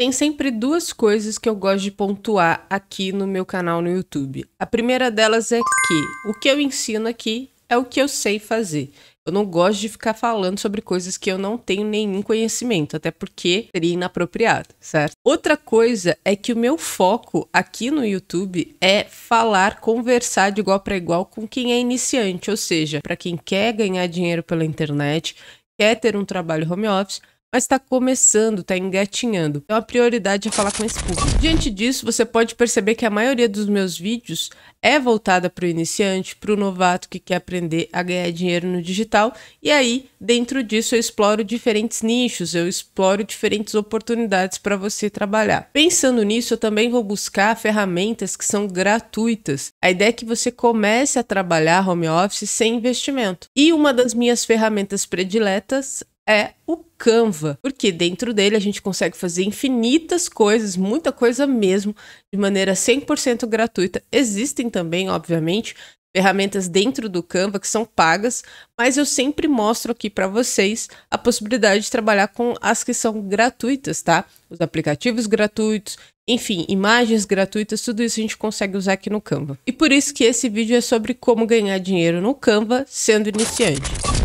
Tem sempre duas coisas que eu gosto de pontuar aqui no meu canal no YouTube. A primeira delas é que o que eu ensino aqui é o que eu sei fazer. Eu não gosto de ficar falando sobre coisas que eu não tenho nenhum conhecimento, até porque seria inapropriado, certo? Outra coisa é que o meu foco aqui no YouTube é falar, conversar de igual para igual com quem é iniciante, ou seja, para quem quer ganhar dinheiro pela internet, quer ter um trabalho home office mas está começando, está engatinhando. Então a prioridade é falar com esse público. Diante disso, você pode perceber que a maioria dos meus vídeos é voltada para o iniciante, para o novato que quer aprender a ganhar dinheiro no digital. E aí, dentro disso, eu exploro diferentes nichos, eu exploro diferentes oportunidades para você trabalhar. Pensando nisso, eu também vou buscar ferramentas que são gratuitas. A ideia é que você comece a trabalhar home office sem investimento. E uma das minhas ferramentas prediletas é o Canva, porque dentro dele a gente consegue fazer infinitas coisas, muita coisa mesmo, de maneira 100% gratuita. Existem também, obviamente, ferramentas dentro do Canva que são pagas, mas eu sempre mostro aqui para vocês a possibilidade de trabalhar com as que são gratuitas, tá? Os aplicativos gratuitos, enfim, imagens gratuitas, tudo isso a gente consegue usar aqui no Canva. E por isso que esse vídeo é sobre como ganhar dinheiro no Canva sendo iniciante.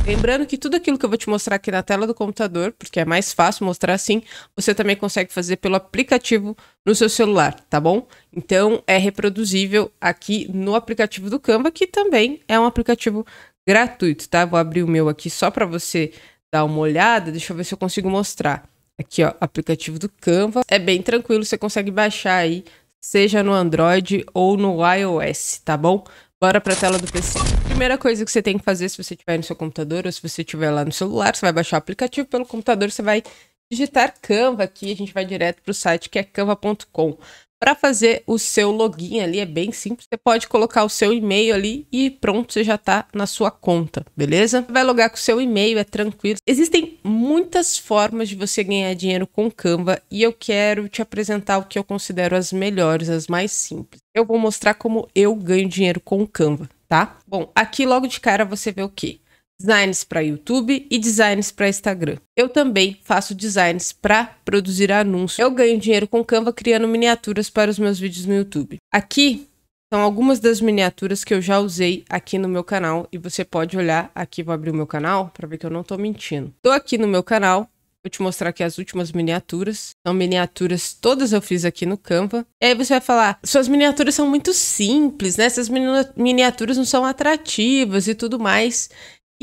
Lembrando que tudo aquilo que eu vou te mostrar aqui na tela do computador, porque é mais fácil mostrar assim, você também consegue fazer pelo aplicativo no seu celular, tá bom? Então é reproduzível aqui no aplicativo do Canva, que também é um aplicativo gratuito, tá? Vou abrir o meu aqui só para você dar uma olhada, deixa eu ver se eu consigo mostrar. Aqui, ó, aplicativo do Canva. É bem tranquilo, você consegue baixar aí, seja no Android ou no iOS, tá bom? Bora pra tela do PC. Primeira coisa que você tem que fazer se você estiver no seu computador ou se você estiver lá no celular, você vai baixar o aplicativo pelo computador, você vai digitar Canva aqui, a gente vai direto pro site que é canva.com. Para fazer o seu login ali é bem simples, você pode colocar o seu e-mail ali e pronto, você já está na sua conta, beleza? Vai logar com o seu e-mail, é tranquilo. Existem muitas formas de você ganhar dinheiro com Canva e eu quero te apresentar o que eu considero as melhores, as mais simples. Eu vou mostrar como eu ganho dinheiro com Canva, tá? Bom, aqui logo de cara você vê o quê? designs para YouTube e designs para Instagram. Eu também faço designs para produzir anúncios. Eu ganho dinheiro com Canva criando miniaturas para os meus vídeos no YouTube. Aqui são algumas das miniaturas que eu já usei aqui no meu canal e você pode olhar aqui, vou abrir o meu canal para ver que eu não estou mentindo. Estou aqui no meu canal, vou te mostrar aqui as últimas miniaturas. São miniaturas, todas eu fiz aqui no Canva. E aí você vai falar, suas miniaturas são muito simples, né? Essas miniaturas não são atrativas e tudo mais.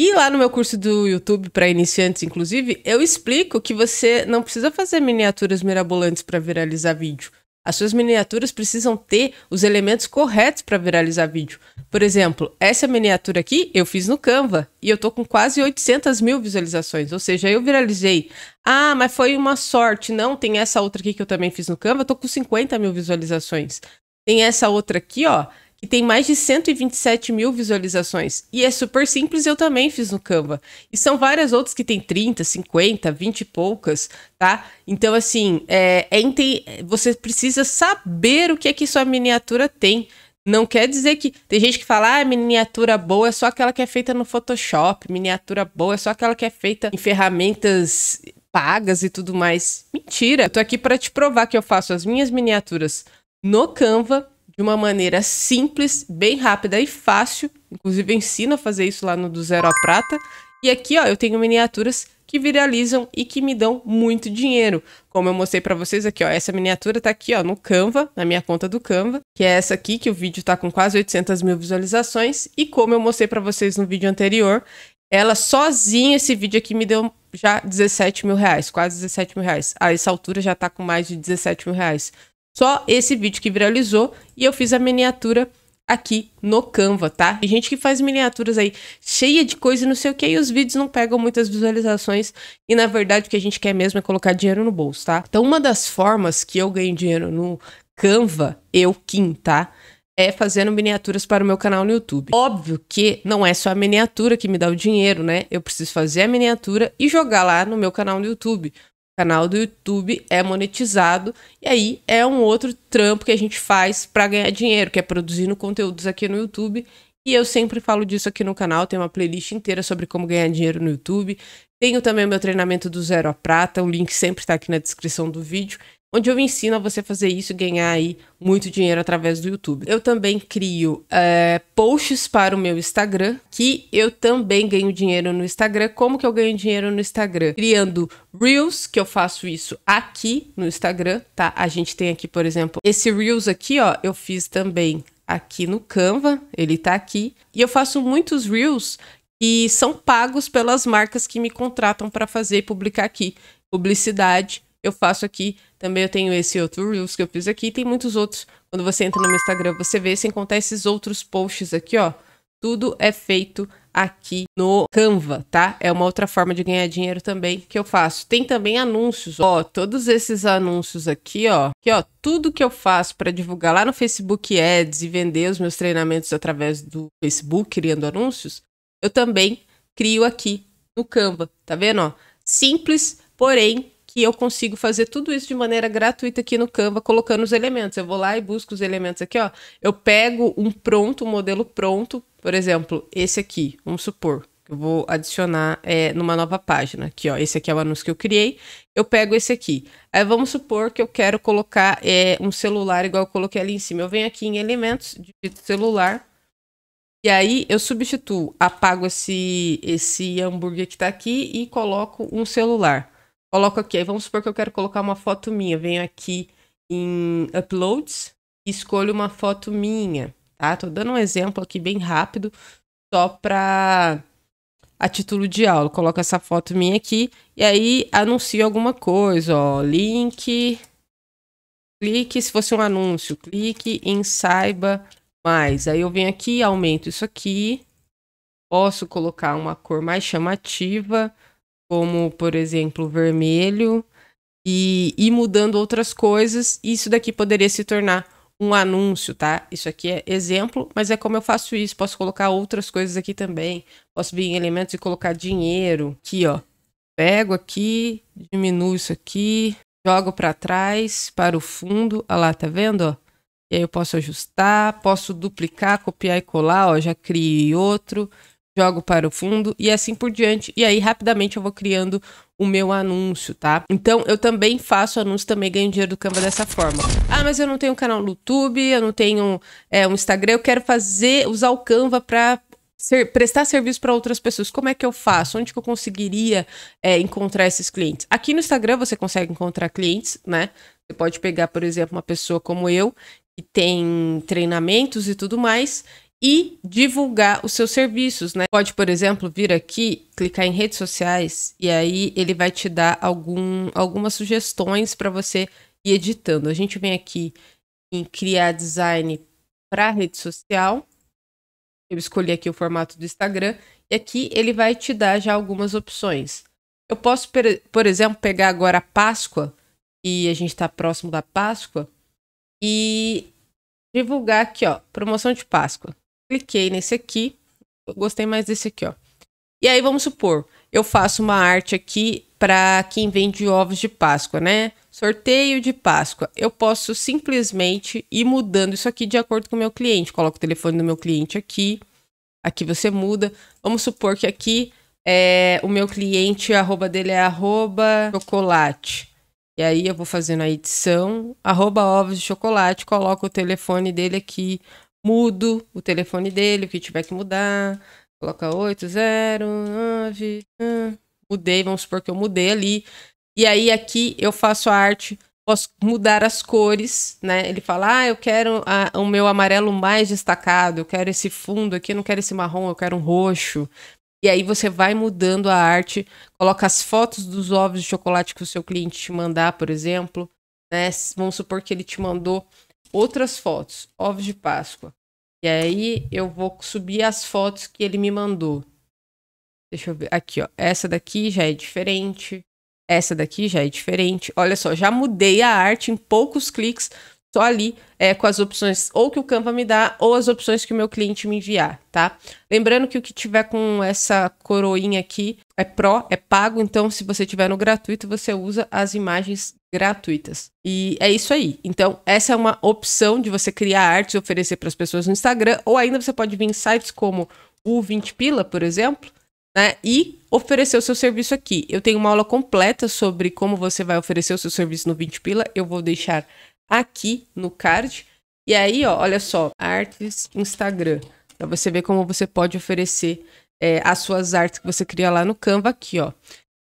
E lá no meu curso do YouTube para iniciantes, inclusive, eu explico que você não precisa fazer miniaturas mirabolantes para viralizar vídeo. As suas miniaturas precisam ter os elementos corretos para viralizar vídeo. Por exemplo, essa miniatura aqui eu fiz no Canva e eu tô com quase 800 mil visualizações, ou seja, eu viralizei. Ah, mas foi uma sorte. Não, tem essa outra aqui que eu também fiz no Canva, tô com 50 mil visualizações. Tem essa outra aqui, ó, que tem mais de 127 mil visualizações. E é super simples, eu também fiz no Canva. E são várias outras que tem 30, 50, 20 e poucas, tá? Então, assim, é, é você precisa saber o que é que sua miniatura tem. Não quer dizer que. Tem gente que fala, ah, miniatura boa é só aquela que é feita no Photoshop, miniatura boa é só aquela que é feita em ferramentas pagas e tudo mais. Mentira! Eu tô aqui para te provar que eu faço as minhas miniaturas no Canva de uma maneira simples, bem rápida e fácil. Inclusive, eu ensino a fazer isso lá no do Zero a Prata. E aqui, ó, eu tenho miniaturas que viralizam e que me dão muito dinheiro. Como eu mostrei para vocês aqui, ó, essa miniatura tá aqui, ó, no Canva, na minha conta do Canva, que é essa aqui, que o vídeo tá com quase 800 mil visualizações. E como eu mostrei para vocês no vídeo anterior, ela sozinha, esse vídeo aqui me deu já 17 mil reais, quase 17 mil reais. A essa altura já tá com mais de 17 mil reais só esse vídeo que viralizou e eu fiz a miniatura aqui no Canva, tá? Tem gente que faz miniaturas aí cheia de coisa e não sei o que, e os vídeos não pegam muitas visualizações, e na verdade o que a gente quer mesmo é colocar dinheiro no bolso, tá? Então uma das formas que eu ganho dinheiro no Canva, eu, Kim, tá? É fazendo miniaturas para o meu canal no YouTube. Óbvio que não é só a miniatura que me dá o dinheiro, né? Eu preciso fazer a miniatura e jogar lá no meu canal no YouTube canal do YouTube é monetizado e aí é um outro trampo que a gente faz para ganhar dinheiro, que é produzindo conteúdos aqui no YouTube. E eu sempre falo disso aqui no canal, tem uma playlist inteira sobre como ganhar dinheiro no YouTube. Tenho também meu treinamento do zero à prata, o link sempre está aqui na descrição do vídeo onde eu ensino a você fazer isso e ganhar aí muito dinheiro através do YouTube. Eu também crio é, posts para o meu Instagram, que eu também ganho dinheiro no Instagram. Como que eu ganho dinheiro no Instagram? Criando Reels, que eu faço isso aqui no Instagram, tá? A gente tem aqui, por exemplo, esse Reels aqui, ó, eu fiz também aqui no Canva, ele tá aqui. E eu faço muitos Reels que são pagos pelas marcas que me contratam para fazer e publicar aqui. Publicidade, eu faço aqui. Também eu tenho esse outro Reels que eu fiz aqui. Tem muitos outros. Quando você entra no meu Instagram, você vê, sem contar esses outros posts aqui, ó. Tudo é feito aqui no Canva, tá? É uma outra forma de ganhar dinheiro também que eu faço. Tem também anúncios, ó, todos esses anúncios aqui, ó, que ó, tudo que eu faço para divulgar lá no Facebook Ads e vender os meus treinamentos através do Facebook criando anúncios, eu também crio aqui no Canva, tá vendo, ó? Simples, porém que eu consigo fazer tudo isso de maneira gratuita aqui no Canva, colocando os elementos. Eu vou lá e busco os elementos aqui, ó. Eu pego um pronto, um modelo pronto, por exemplo, esse aqui, vamos supor. Eu vou adicionar é, numa nova página. Aqui, ó. Esse aqui é o anúncio que eu criei. Eu pego esse aqui. Aí vamos supor que eu quero colocar é, um celular igual eu coloquei ali em cima. Eu venho aqui em elementos, de celular. E aí eu substituo, apago esse, esse hambúrguer que está aqui e coloco um celular coloco aqui, aí vamos supor que eu quero colocar uma foto minha, venho aqui em Uploads, escolho uma foto minha, tá? Tô dando um exemplo aqui bem rápido, só para a título de aula. Coloco essa foto minha aqui e aí anuncio alguma coisa, ó, link, clique, se fosse um anúncio, clique em saiba mais. Aí eu venho aqui, aumento isso aqui, posso colocar uma cor mais chamativa, como, por exemplo, vermelho, e ir mudando outras coisas, isso daqui poderia se tornar um anúncio, tá? Isso aqui é exemplo, mas é como eu faço isso. Posso colocar outras coisas aqui também. Posso vir em elementos e colocar dinheiro. Aqui, ó. Pego aqui, diminuo isso aqui, jogo para trás, para o fundo. Olha lá, tá vendo? Ó? E aí eu posso ajustar, posso duplicar, copiar e colar, ó. Já criei outro jogo para o fundo e assim por diante. E aí rapidamente eu vou criando o meu anúncio, tá? Então eu também faço anúncio, também ganho dinheiro do Canva dessa forma. Ah, mas eu não tenho canal no YouTube, eu não tenho é, um Instagram, eu quero fazer, usar o Canva para ser, prestar serviço para outras pessoas. Como é que eu faço? Onde que eu conseguiria é, encontrar esses clientes? Aqui no Instagram você consegue encontrar clientes, né? Você pode pegar, por exemplo, uma pessoa como eu, que tem treinamentos e tudo mais, e divulgar os seus serviços, né? Pode, por exemplo, vir aqui, clicar em redes sociais e aí ele vai te dar algum, algumas sugestões para você ir editando. A gente vem aqui em criar design para rede social. Eu escolhi aqui o formato do Instagram e aqui ele vai te dar já algumas opções. Eu posso, por exemplo, pegar agora a Páscoa e a gente está próximo da Páscoa e divulgar aqui, ó, promoção de Páscoa cliquei nesse aqui. Eu gostei mais desse aqui, ó. E aí, vamos supor, eu faço uma arte aqui para quem vende ovos de Páscoa, né? Sorteio de Páscoa. Eu posso simplesmente ir mudando isso aqui de acordo com o meu cliente. Coloco o telefone do meu cliente aqui. Aqui você muda. Vamos supor que aqui é, o meu cliente, arroba dele é arroba chocolate. E aí eu vou fazendo a edição, arroba ovos de chocolate, coloco o telefone dele aqui, mudo o telefone dele, o que tiver que mudar. Coloca 809. Ah, hum. mudei, vamos supor que eu mudei ali. E aí aqui eu faço a arte, posso mudar as cores, né? Ele fala: "Ah, eu quero a, o meu amarelo mais destacado, eu quero esse fundo aqui, eu não quero esse marrom, eu quero um roxo". E aí você vai mudando a arte, coloca as fotos dos ovos de chocolate que o seu cliente te mandar, por exemplo, né? Vamos supor que ele te mandou outras fotos, ovos de Páscoa. E aí eu vou subir as fotos que ele me mandou. Deixa eu ver. Aqui, ó. Essa daqui já é diferente. Essa daqui já é diferente. Olha só, já mudei a arte em poucos cliques, só ali é, com as opções ou que o Canva me dá ou as opções que o meu cliente me enviar, tá? Lembrando que o que tiver com essa coroinha aqui é Pro, é pago, então se você tiver no gratuito, você usa as imagens gratuitas. E é isso aí. Então, essa é uma opção de você criar artes e oferecer para as pessoas no Instagram, ou ainda você pode vir em sites como o 20 Pila, por exemplo, né? E oferecer o seu serviço aqui. Eu tenho uma aula completa sobre como você vai oferecer o seu serviço no 20 Pila, eu vou deixar aqui no card. E aí, ó, olha só, artes Instagram, para você ver como você pode oferecer é, as suas artes que você cria lá no Canva aqui, ó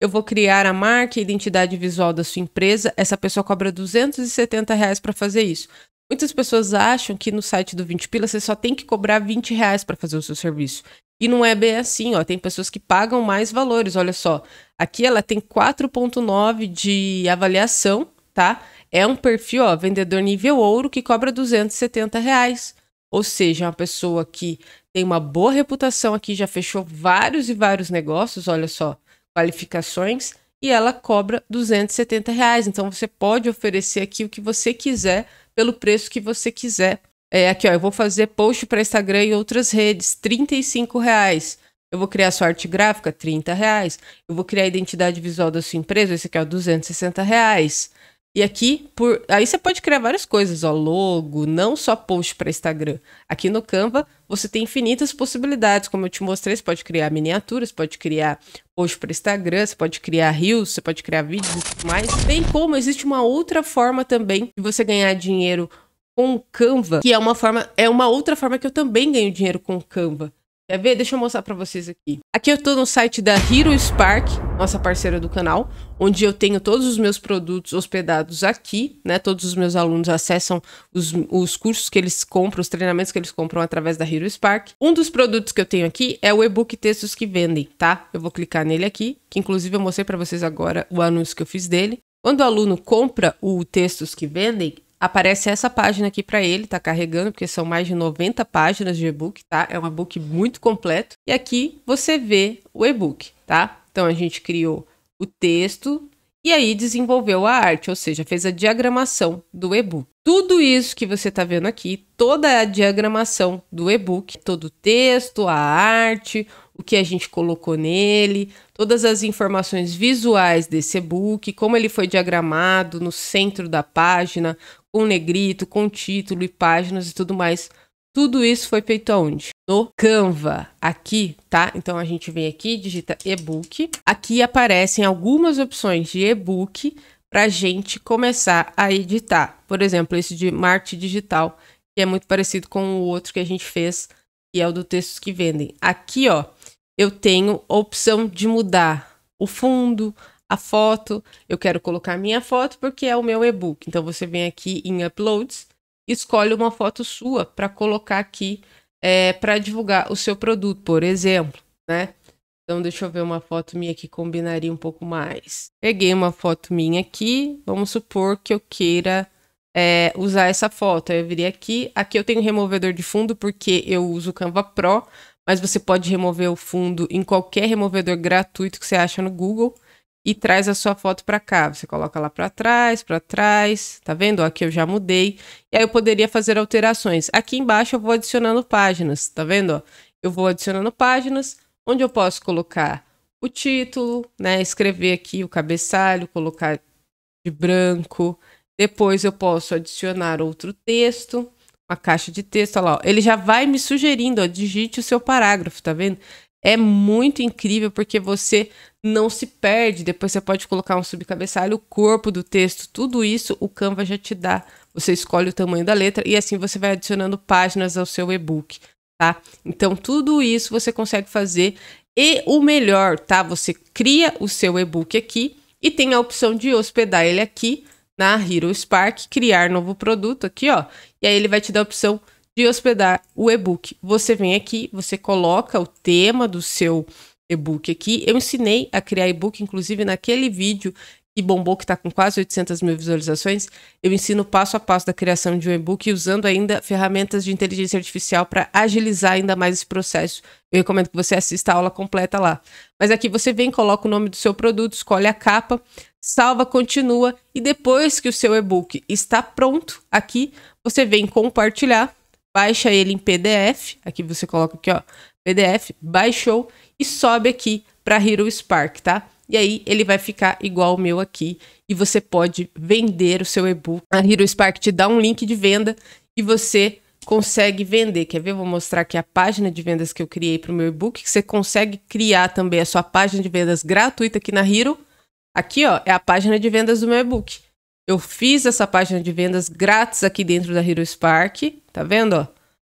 eu vou criar a marca e a identidade visual da sua empresa, essa pessoa cobra 270 reais para fazer isso. Muitas pessoas acham que no site do 20 Pila você só tem que cobrar 20 reais para fazer o seu serviço. E não é bem assim, ó. Tem pessoas que pagam mais valores. Olha só, aqui ela tem 4,9 de avaliação, tá? É um perfil, ó, vendedor nível ouro que cobra 270 reais. Ou seja, uma pessoa que tem uma boa reputação aqui, já fechou vários e vários negócios, olha só qualificações e ela cobra 270 reais. Então você pode oferecer aqui o que você quiser pelo preço que você quiser. É, aqui ó, eu vou fazer post para Instagram e outras redes, 35 reais. Eu vou criar sua arte gráfica, 30 reais. Eu vou criar a identidade visual da sua empresa, esse aqui é 260 reais. E aqui, por aí você pode criar várias coisas, ó, logo, não só post para Instagram. Aqui no Canva, você tem infinitas possibilidades, como eu te mostrei, você pode criar miniaturas, pode criar post para Instagram, você pode criar reels, você pode criar vídeos e tudo mais. Bem como existe uma outra forma também de você ganhar dinheiro com Canva, que é uma forma, é uma outra forma que eu também ganho dinheiro com Canva, Quer ver? Deixa eu mostrar pra vocês aqui. Aqui eu tô no site da Hero Spark, nossa parceira do canal, onde eu tenho todos os meus produtos hospedados aqui, né? Todos os meus alunos acessam os, os cursos que eles compram, os treinamentos que eles compram através da Hero Spark. Um dos produtos que eu tenho aqui é o e-book Textos que Vendem, tá? Eu vou clicar nele aqui, que inclusive eu mostrei pra vocês agora o anúncio que eu fiz dele. Quando o aluno compra o Textos que Vendem, aparece essa página aqui para ele, tá carregando, porque são mais de 90 páginas de e-book, tá? É um e-book muito completo. E aqui você vê o e-book, tá? Então a gente criou o texto e aí desenvolveu a arte, ou seja, fez a diagramação do e-book. Tudo isso que você está vendo aqui, toda a diagramação do e-book, todo o texto, a arte, o que a gente colocou nele, todas as informações visuais desse e-book, como ele foi diagramado no centro da página, com negrito, com título e páginas e tudo mais. Tudo isso foi feito aonde? No Canva, aqui, tá? Então a gente vem aqui, digita e-book. Aqui aparecem algumas opções de e-book para gente começar a editar. Por exemplo, esse de marketing digital, que é muito parecido com o outro que a gente fez, que é o do textos que vendem. Aqui, ó, eu tenho a opção de mudar o fundo, a foto, eu quero colocar minha foto porque é o meu e-book. Então você vem aqui em Uploads, escolhe uma foto sua para colocar aqui é, para divulgar o seu produto, por exemplo, né? Então deixa eu ver uma foto minha que combinaria um pouco mais. Peguei uma foto minha aqui, vamos supor que eu queira é, usar essa foto. Eu viria aqui, aqui eu tenho removedor de fundo porque eu uso o Canva Pro, mas você pode remover o fundo em qualquer removedor gratuito que você acha no Google e traz a sua foto para cá. Você coloca lá para trás, para trás, tá vendo? Aqui eu já mudei. E aí eu poderia fazer alterações. Aqui embaixo eu vou adicionando páginas, tá vendo? Eu vou adicionando páginas onde eu posso colocar o título, né? Escrever aqui o cabeçalho, colocar de branco. Depois eu posso adicionar outro texto, uma caixa de texto, olha lá, ó. ele já vai me sugerindo, ó, digite o seu parágrafo, tá vendo? é muito incrível porque você não se perde. Depois você pode colocar um subcabeçalho, o corpo do texto, tudo isso o Canva já te dá. Você escolhe o tamanho da letra e assim você vai adicionando páginas ao seu e-book, tá? Então tudo isso você consegue fazer e o melhor, tá? Você cria o seu e-book aqui e tem a opção de hospedar ele aqui na Hero Spark, criar novo produto aqui, ó. E aí ele vai te dar a opção de hospedar o e-book. Você vem aqui, você coloca o tema do seu e-book aqui. Eu ensinei a criar e-book, inclusive naquele vídeo que bombou, que está com quase 800 mil visualizações. Eu ensino passo a passo da criação de um e-book usando ainda ferramentas de inteligência artificial para agilizar ainda mais esse processo. Eu recomendo que você assista a aula completa lá. Mas aqui você vem, coloca o nome do seu produto, escolhe a capa, salva, continua e depois que o seu e-book está pronto aqui, você vem compartilhar baixa ele em PDF. Aqui você coloca aqui, ó, PDF, baixou e sobe aqui para Hero Spark, tá? E aí ele vai ficar igual o meu aqui e você pode vender o seu e-book. A Hero Spark te dá um link de venda e você consegue vender. Quer ver? Vou mostrar aqui a página de vendas que eu criei para o meu e-book. Você consegue criar também a sua página de vendas gratuita aqui na Hero. Aqui, ó, é a página de vendas do meu e-book. Eu fiz essa página de vendas grátis aqui dentro da Hero Spark, tá vendo? Ó?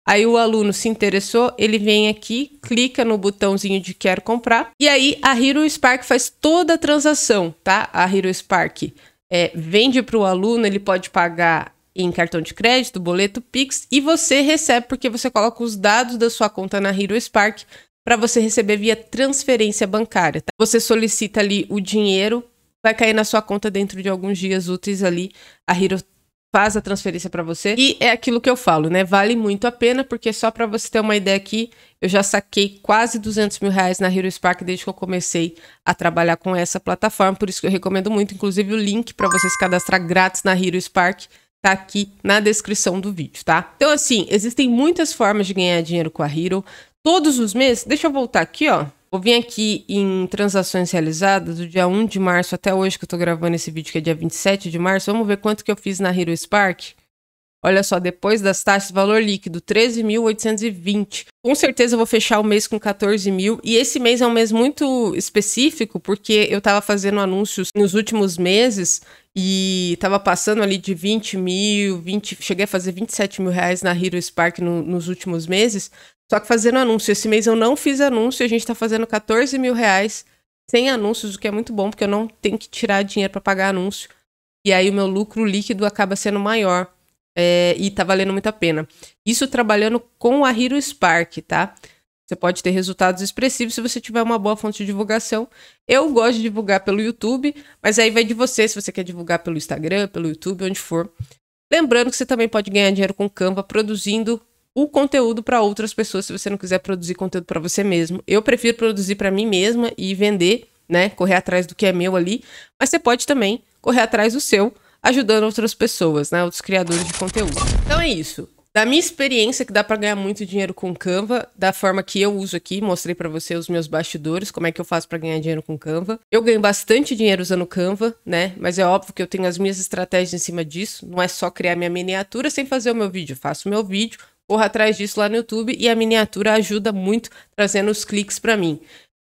Aí o aluno se interessou, ele vem aqui, clica no botãozinho de quer comprar e aí a Hero Spark faz toda a transação, tá? A Hero Spark é, vende para o aluno, ele pode pagar em cartão de crédito, boleto Pix e você recebe porque você coloca os dados da sua conta na Hero Spark para você receber via transferência bancária. Tá? Você solicita ali o dinheiro vai cair na sua conta dentro de alguns dias úteis ali. A Hero faz a transferência para você. E é aquilo que eu falo, né? Vale muito a pena, porque só para você ter uma ideia aqui, eu já saquei quase 200 mil reais na Hero Spark desde que eu comecei a trabalhar com essa plataforma. Por isso que eu recomendo muito. Inclusive, o link para você se cadastrar grátis na Hero Spark tá aqui na descrição do vídeo, tá? Então, assim, existem muitas formas de ganhar dinheiro com a Hero. Todos os meses, deixa eu voltar aqui, ó. Vou vir aqui em transações realizadas, do dia 1 de março até hoje que eu tô gravando esse vídeo, que é dia 27 de março. Vamos ver quanto que eu fiz na Hero Spark. Olha só, depois das taxas, valor líquido, 13.820. Com certeza eu vou fechar o mês com 14 mil. E esse mês é um mês muito específico, porque eu estava fazendo anúncios nos últimos meses e estava passando ali de 20 mil, 20, cheguei a fazer 27 mil reais na Hero Spark no, nos últimos meses. Só que fazendo anúncio. Esse mês eu não fiz anúncio, a gente tá fazendo 14 mil reais sem anúncios, o que é muito bom, porque eu não tenho que tirar dinheiro para pagar anúncio. E aí o meu lucro líquido acaba sendo maior. É, e tá valendo muito a pena. Isso trabalhando com a Hero Spark, tá? Você pode ter resultados expressivos se você tiver uma boa fonte de divulgação. Eu gosto de divulgar pelo YouTube, mas aí vai de você se você quer divulgar pelo Instagram, pelo YouTube, onde for. Lembrando que você também pode ganhar dinheiro com Canva produzindo o conteúdo para outras pessoas se você não quiser produzir conteúdo para você mesmo. Eu prefiro produzir para mim mesma e vender, né? Correr atrás do que é meu ali, mas você pode também correr atrás do seu, ajudando outras pessoas, né? Outros criadores de conteúdo. Então é isso. Da minha experiência que dá para ganhar muito dinheiro com Canva, da forma que eu uso aqui, mostrei para você os meus bastidores, como é que eu faço para ganhar dinheiro com Canva. Eu ganho bastante dinheiro usando Canva, né? Mas é óbvio que eu tenho as minhas estratégias em cima disso, não é só criar minha miniatura sem fazer o meu vídeo, eu faço o meu vídeo, corra atrás disso lá no YouTube e a miniatura ajuda muito trazendo os cliques para mim.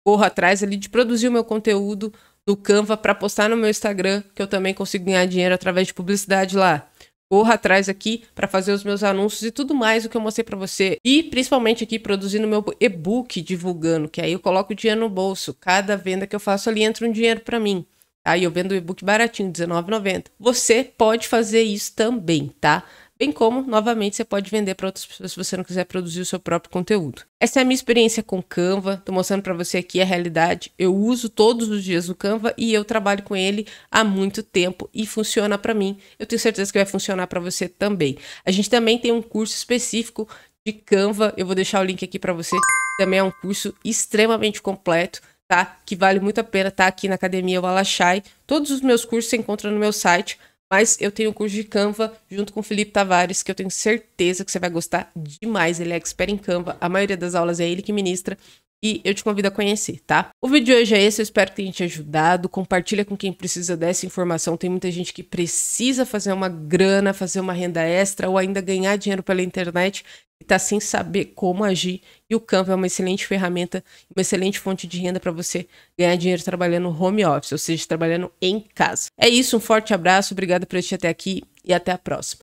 Corra atrás ali de produzir o meu conteúdo do Canva para postar no meu Instagram, que eu também consigo ganhar dinheiro através de publicidade lá. Corra atrás aqui para fazer os meus anúncios e tudo mais o que eu mostrei para você. E principalmente aqui produzindo meu e-book divulgando, que aí eu coloco o dinheiro no bolso. Cada venda que eu faço ali entra um dinheiro para mim. Aí eu vendo o e-book baratinho, R$19,90. Você pode fazer isso também, tá? bem como, novamente, você pode vender para outras pessoas se você não quiser produzir o seu próprio conteúdo. Essa é a minha experiência com Canva, estou mostrando para você aqui a realidade. Eu uso todos os dias o Canva e eu trabalho com ele há muito tempo e funciona para mim. Eu tenho certeza que vai funcionar para você também. A gente também tem um curso específico de Canva, eu vou deixar o link aqui para você. Também é um curso extremamente completo. Tá? Que vale muito a pena estar tá aqui na academia Walachai. Todos os meus cursos você encontra no meu site mas eu tenho o curso de Canva junto com o Felipe Tavares, que eu tenho certeza que você vai gostar demais. Ele é expert em Canva, a maioria das aulas é ele que ministra e eu te convido a conhecer, tá? O vídeo de hoje é esse, eu espero que tenha te ajudado. Compartilha com quem precisa dessa informação. Tem muita gente que precisa fazer uma grana, fazer uma renda extra ou ainda ganhar dinheiro pela internet e tá sem saber como agir. E o Canva é uma excelente ferramenta, uma excelente fonte de renda para você ganhar dinheiro trabalhando home office, ou seja, trabalhando em casa. É isso, um forte abraço, obrigado por assistir até aqui e até a próxima.